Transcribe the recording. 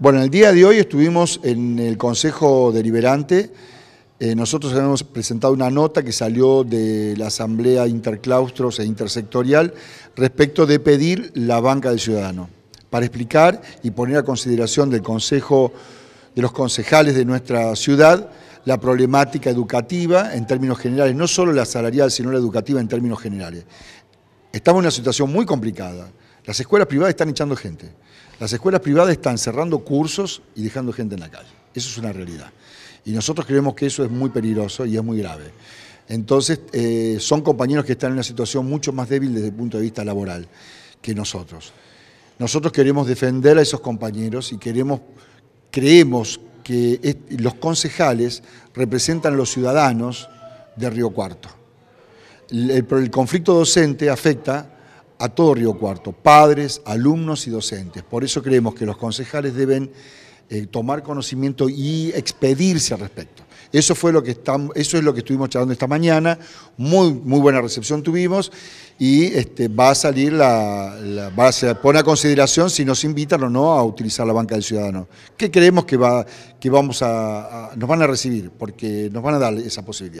Bueno, el día de hoy estuvimos en el Consejo Deliberante. Eh, nosotros habíamos presentado una nota que salió de la Asamblea Interclaustros e Intersectorial respecto de pedir la banca del ciudadano para explicar y poner a consideración del Consejo, de los concejales de nuestra ciudad, la problemática educativa en términos generales, no solo la salarial, sino la educativa en términos generales. Estamos en una situación muy complicada. Las escuelas privadas están echando gente. Las escuelas privadas están cerrando cursos y dejando gente en la calle. Eso es una realidad. Y nosotros creemos que eso es muy peligroso y es muy grave. Entonces, eh, son compañeros que están en una situación mucho más débil desde el punto de vista laboral que nosotros. Nosotros queremos defender a esos compañeros y queremos, creemos que los concejales representan a los ciudadanos de Río Cuarto. el conflicto docente afecta a todo Río Cuarto, padres, alumnos y docentes. Por eso creemos que los concejales deben eh, tomar conocimiento y expedirse al respecto. Eso fue lo que eso es lo que estuvimos charlando esta mañana. Muy, muy buena recepción tuvimos y este, va a salir la, va a pone a consideración si nos invitan o no a utilizar la banca del ciudadano. ¿Qué creemos que va, que vamos a, nos van a recibir? Porque nos van a dar esa posibilidad.